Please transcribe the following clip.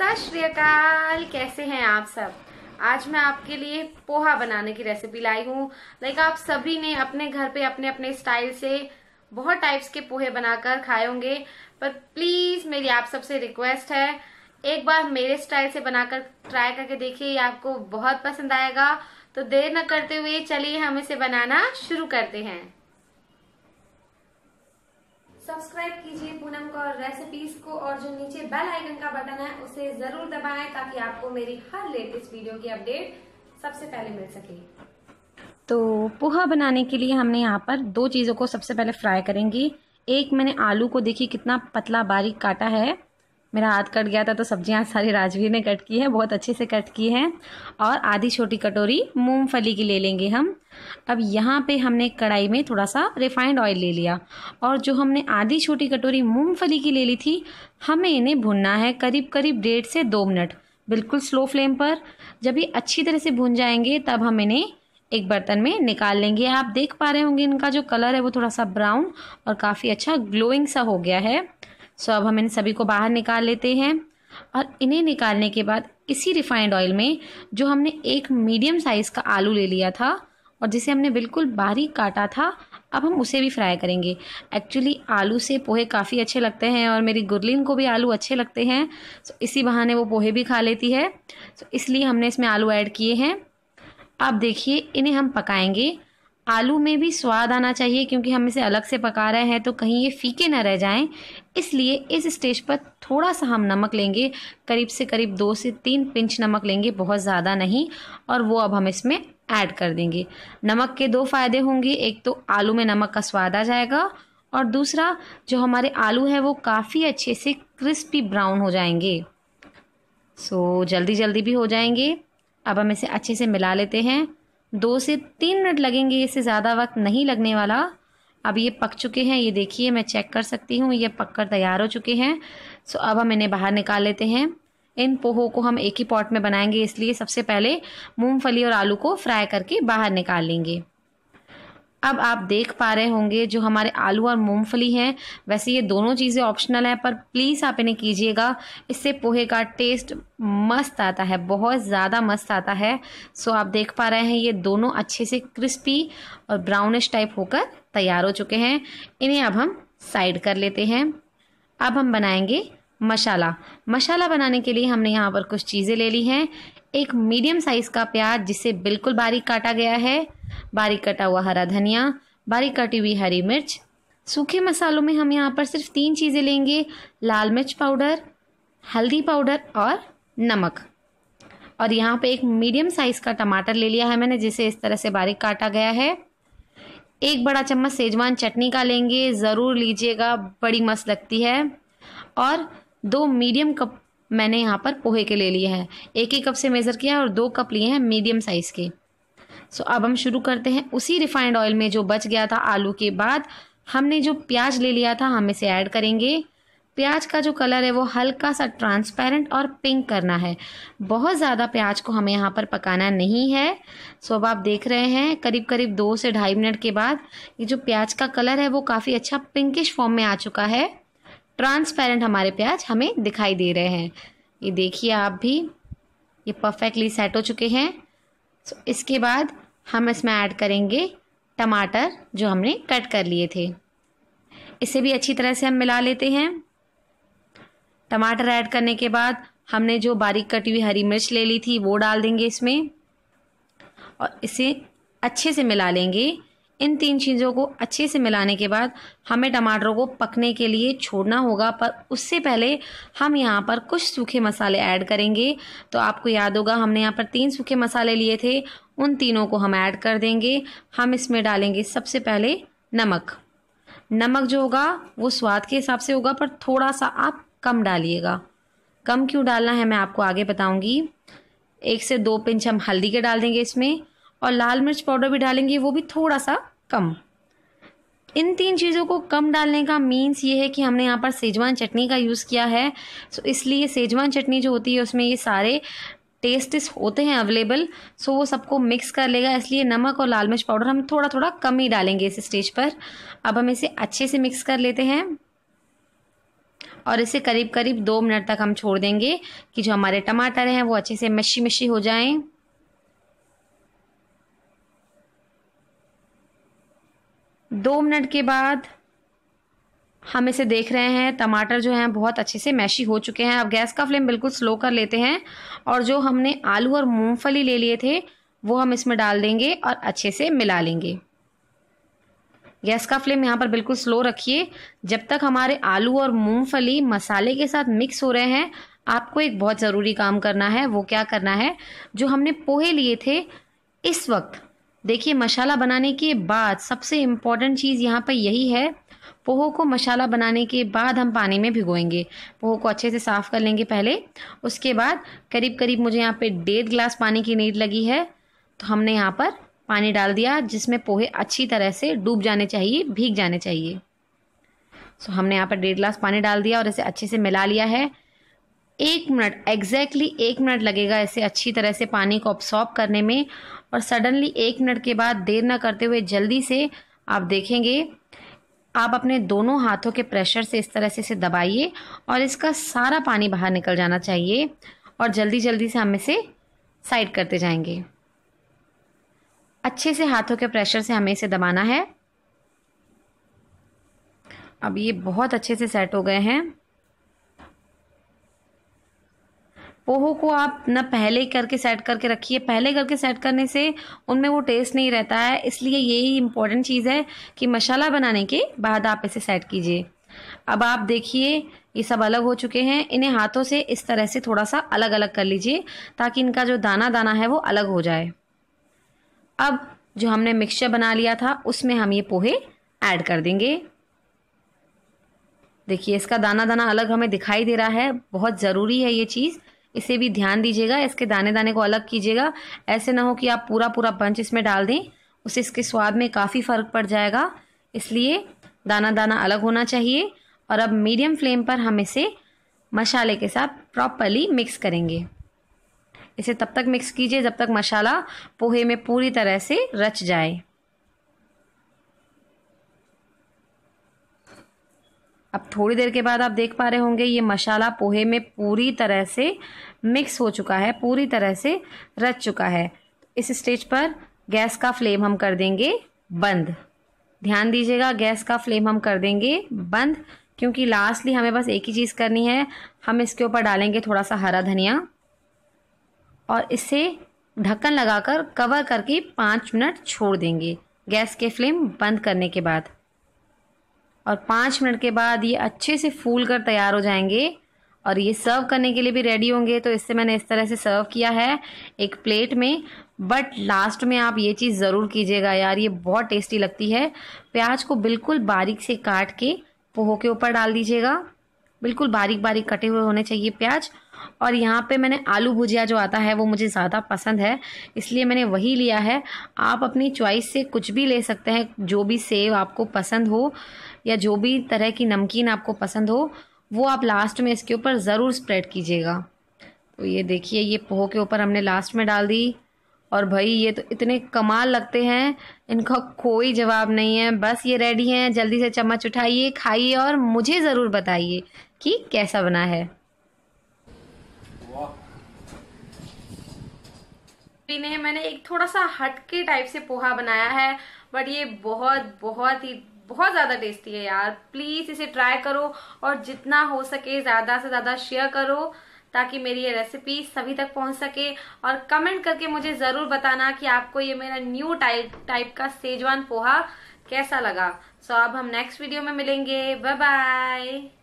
सत श्रीकाल कैसे हैं आप सब आज मैं आपके लिए पोहा बनाने की रेसिपी लाई हूँ लाइक आप सभी ने अपने घर पे अपने अपने स्टाइल से बहुत टाइप्स के पोहे बनाकर खाए होंगे पर प्लीज मेरी आप सबसे रिक्वेस्ट है एक बार मेरे स्टाइल से बनाकर ट्राई करके देखिए आपको बहुत पसंद आएगा तो देर न करते हुए चलिए हम इसे बनाना शुरू करते हैं सब्सक्राइब कीजिए पूनम और रेसिपीज को और जो नीचे बेल आइकन का बटन है उसे जरूर दबाएं ताकि आपको मेरी हर लेटेस्ट वीडियो की अपडेट सबसे पहले मिल सके तो पोहा बनाने के लिए हमने यहाँ पर दो चीज़ों को सबसे पहले फ्राई करेंगी एक मैंने आलू को देखिए कितना पतला बारीक काटा है मेरा हाथ कट गया था तो सब्जियां सारी राजवीर ने कट की है बहुत अच्छे से कट की है और आधी छोटी कटोरी मूंगफली की ले लेंगे हम अब यहाँ पे हमने कढ़ाई में थोड़ा सा रिफाइंड ऑयल ले लिया और जो हमने आधी छोटी कटोरी मूंगफली की ले ली थी हमें इन्हें भुनना है करीब करीब डेढ़ से दो मिनट बिल्कुल स्लो फ्लेम पर जब ये अच्छी तरह से भुन जाएंगे तब हम इन्हें एक बर्तन में निकाल लेंगे आप देख पा रहे होंगे इनका जो कलर है वो थोड़ा सा ब्राउन और काफ़ी अच्छा ग्लोइंग सा हो गया है सो अब हम इन सभी को बाहर निकाल लेते हैं और इन्हें निकालने के बाद इसी रिफाइंड ऑयल में जो हमने एक मीडियम साइज़ का आलू ले लिया था और जिसे हमने बिल्कुल बारीक काटा था अब हम उसे भी फ्राई करेंगे एक्चुअली आलू से पोहे काफ़ी अच्छे लगते हैं और मेरी गुरलिन को भी आलू अच्छे लगते हैं सो इसी बहाने वो पोहे भी खा लेती है सो इसलिए हमने इसमें आलू ऐड किए हैं अब देखिए इन्हें हम पकाएंगे आलू में भी स्वाद आना चाहिए क्योंकि हम इसे अलग से पका रहे हैं तो कहीं ये फीके ना रह जाएं इसलिए इस स्टेज पर थोड़ा सा हम नमक लेंगे करीब से करीब दो से तीन पिंच नमक लेंगे बहुत ज़्यादा नहीं और वो अब हम इसमें ऐड कर देंगे नमक के दो फ़ायदे होंगे एक तो आलू में नमक का स्वाद आ जाएगा और दूसरा जो हमारे आलू हैं वो काफ़ी अच्छे से क्रिस्पी ब्राउन हो जाएंगे सो जल्दी जल्दी भी हो जाएंगे अब हम इसे अच्छे से मिला लेते हैं दो से तीन मिनट लगेंगे इससे ज़्यादा वक्त नहीं लगने वाला अब ये पक चुके हैं ये देखिए मैं चेक कर सकती हूँ ये पक कर तैयार हो चुके हैं सो अब हम इन्हें बाहर निकाल लेते हैं इन पोहों को हम एक ही पॉट में बनाएंगे इसलिए सबसे पहले मूंगफली और आलू को फ्राई करके बाहर निकाल लेंगे अब आप देख पा रहे होंगे जो हमारे आलू और मूंगफली हैं वैसे ये दोनों चीज़ें ऑप्शनल हैं पर प्लीज़ आप इन्हें कीजिएगा इससे पोहे का टेस्ट मस्त आता है बहुत ज़्यादा मस्त आता है सो आप देख पा रहे हैं ये दोनों अच्छे से क्रिस्पी और ब्राउनिश टाइप होकर तैयार हो चुके हैं इन्हें अब हम साइड कर लेते हैं अब हम बनाएंगे मसाला मसाला बनाने के लिए हमने यहाँ पर कुछ चीज़ें ले ली हैं एक मीडियम साइज़ का प्याज जिसे बिल्कुल बारीक काटा गया है बारीक कटा हुआ हरा धनिया बारीक काटी हुई हरी मिर्च सूखे मसालों में हम यहाँ पर सिर्फ तीन चीज़ें लेंगे लाल मिर्च पाउडर हल्दी पाउडर और नमक और यहाँ पे एक मीडियम साइज़ का टमाटर ले लिया है मैंने जिसे इस तरह से बारीक काटा गया है एक बड़ा चम्मच सेजवान चटनी का लेंगे ज़रूर लीजिएगा बड़ी मस्त लगती है और दो मीडियम कप मैंने यहाँ पर पोहे के ले लिए हैं एक ही कप से मेज़र किया और दो कप लिए हैं मीडियम साइज़ के सो अब हम शुरू करते हैं उसी रिफाइंड ऑयल में जो बच गया था आलू के बाद हमने जो प्याज ले लिया था हम इसे ऐड करेंगे प्याज का जो कलर है वो हल्का सा ट्रांसपेरेंट और पिंक करना है बहुत ज़्यादा प्याज को हमें यहाँ पर पकाना नहीं है सो अब आप देख रहे हैं करीब करीब दो से ढाई मिनट के बाद ये जो प्याज का कलर है वो काफ़ी अच्छा पिंकिश फॉर्म में आ चुका है ट्रांसपेरेंट हमारे प्याज हमें दिखाई दे रहे हैं ये देखिए आप भी ये परफेक्टली सेट हो चुके हैं सो so, इसके बाद हम इसमें ऐड करेंगे टमाटर जो हमने कट कर लिए थे इसे भी अच्छी तरह से हम मिला लेते हैं टमाटर ऐड करने के बाद हमने जो बारीक कटी हुई हरी मिर्च ले ली थी वो डाल देंगे इसमें और इसे अच्छे से मिला लेंगे इन तीन चीज़ों को अच्छे से मिलाने के बाद हमें टमाटरों को पकने के लिए छोड़ना होगा पर उससे पहले हम यहाँ पर कुछ सूखे मसाले ऐड करेंगे तो आपको याद होगा हमने यहाँ पर तीन सूखे मसाले लिए थे उन तीनों को हम ऐड कर देंगे हम इसमें डालेंगे सबसे पहले नमक नमक जो होगा वो स्वाद के हिसाब से होगा पर थोड़ा सा आप कम डालिएगा कम क्यों डालना है मैं आपको आगे बताऊँगी एक से दो पिंच हम हल्दी के डाल देंगे इसमें और लाल मिर्च पाउडर भी डालेंगे वो भी थोड़ा सा कम इन तीन चीज़ों को कम डालने का मीन्स ये है कि हमने यहाँ पर सेजवान चटनी का यूज़ किया है सो इसलिए सेजवान चटनी जो होती है उसमें ये सारे टेस्टिस होते हैं अवेलेबल सो वो सबको मिक्स कर लेगा इसलिए नमक और लाल मिर्च पाउडर हम थोड़ा थोड़ा कम ही डालेंगे इस स्टेज पर अब हम इसे अच्छे से मिक्स कर लेते हैं और इसे करीब करीब दो मिनट तक हम छोड़ देंगे कि जो हमारे टमाटर हैं वो अच्छे से मच्छी मच्छी हो जाएं दो मिनट के बाद हम इसे देख रहे हैं टमाटर जो हैं बहुत अच्छे से मैशी हो चुके हैं अब गैस का फ्लेम बिल्कुल स्लो कर लेते हैं और जो हमने आलू और मूंगफली ले लिए थे वो हम इसमें डाल देंगे और अच्छे से मिला लेंगे गैस का फ्लेम यहाँ पर बिल्कुल स्लो रखिए जब तक हमारे आलू और मूंगफली मसाले के साथ मिक्स हो रहे हैं आपको एक बहुत ज़रूरी काम करना है वो क्या करना है जो हमने पोहे लिए थे इस वक्त देखिए मसाला बनाने के बाद सबसे इम्पॉर्टेंट चीज़ यहाँ पर यही है पोहो को मसाला बनाने के बाद हम पानी में भिगोएंगे पोहो को अच्छे से साफ़ कर लेंगे पहले उसके बाद करीब करीब मुझे यहाँ पे डेढ़ गिलास पानी की नीड लगी है तो हमने यहाँ पर पानी डाल दिया जिसमें पोहे अच्छी तरह से डूब जाने चाहिए भीग जाने चाहिए सो हमने यहाँ पर डेढ़ गिलास पानी डाल दिया और इसे अच्छे से मिला लिया है एक मिनट एग्जैक्टली एक मिनट लगेगा इसे अच्छी तरह से पानी को ऑब्सॉर्ब करने में और सडनली एक मिनट के बाद देर ना करते हुए जल्दी से आप देखेंगे आप अपने दोनों हाथों के प्रेशर से इस तरह से इसे दबाइए और इसका सारा पानी बाहर निकल जाना चाहिए और जल्दी जल्दी से हम इसे साइड करते जाएंगे अच्छे से हाथों के प्रेशर से हमें इसे दबाना है अब ये बहुत अच्छे से सेट हो गए हैं पोहो को आप ना पहले ही करके सेट करके रखिए पहले करके सेट करने से उनमें वो टेस्ट नहीं रहता है इसलिए यही इम्पोर्टेंट चीज़ है कि मसाला बनाने के बाद आप इसे सेट कीजिए अब आप देखिए ये सब अलग हो चुके हैं इन्हें हाथों से इस तरह से थोड़ा सा अलग अलग कर लीजिए ताकि इनका जो दाना दाना है वो अलग हो जाए अब जो हमने मिक्सचर बना लिया था उसमें हम ये पोहे ऐड कर देंगे देखिए इसका दाना दाना अलग हमें दिखाई दे रहा है बहुत ज़रूरी है ये चीज़ इसे भी ध्यान दीजिएगा इसके दाने दाने को अलग कीजिएगा ऐसे ना हो कि आप पूरा पूरा बंच इसमें डाल दें उससे इसके स्वाद में काफ़ी फ़र्क पड़ जाएगा इसलिए दाना दाना अलग होना चाहिए और अब मीडियम फ्लेम पर हम इसे मसाले के साथ प्रॉपरली मिक्स करेंगे इसे तब तक मिक्स कीजिए जब तक मसाला पोहे में पूरी तरह से रच जाए अब थोड़ी देर के बाद आप देख पा रहे होंगे ये मसाला पोहे में पूरी तरह से मिक्स हो चुका है पूरी तरह से रच चुका है इस स्टेज पर गैस का फ्लेम हम कर देंगे बंद ध्यान दीजिएगा गैस का फ्लेम हम कर देंगे बंद क्योंकि लास्टली हमें बस एक ही चीज़ करनी है हम इसके ऊपर डालेंगे थोड़ा सा हरा धनिया और इसे ढक्कन लगाकर कवर करके पाँच मिनट छोड़ देंगे गैस के फ्लेम बंद करने के बाद और पाँच मिनट के बाद ये अच्छे से फूल कर तैयार हो जाएंगे और ये सर्व करने के लिए भी रेडी होंगे तो इससे मैंने इस तरह से सर्व किया है एक प्लेट में बट लास्ट में आप ये चीज़ ज़रूर कीजिएगा यार ये बहुत टेस्टी लगती है प्याज को बिल्कुल बारीक से काट के पोहो के ऊपर डाल दीजिएगा बिल्कुल बारीक बारीक कटे हुए होने चाहिए प्याज और यहाँ पे मैंने आलू भुजिया जो आता है वो मुझे ज़्यादा पसंद है इसलिए मैंने वही लिया है आप अपनी चॉइस से कुछ भी ले सकते हैं जो भी सेव आपको पसंद हो या जो भी तरह की नमकीन आपको पसंद हो वो आप लास्ट में इसके ऊपर ज़रूर स्प्रेड कीजिएगा तो ये देखिए ये पोह के ऊपर हमने लास्ट में डाल दी और भाई ये तो इतने कमाल लगते हैं इनका कोई जवाब नहीं है बस ये रेडी हैं जल्दी से चम्मच उठाइए खाइए और मुझे ज़रूर बताइए कि कैसा बना है ने मैंने एक थोड़ा सा हटके टाइप से पोहा बनाया है बट ये बहुत बहुत ही बहुत ज़्यादा टेस्टी है यार प्लीज़ इसे ट्राई करो और जितना हो सके ज़्यादा से ज़्यादा शेयर करो ताकि मेरी ये रेसिपी सभी तक पहुंच सके और कमेंट करके मुझे ज़रूर बताना कि आपको ये मेरा न्यू टाइप टाइप का सेजवान पोहा कैसा लगा सो so, अब हम नेक्स्ट वीडियो में मिलेंगे बाय बाय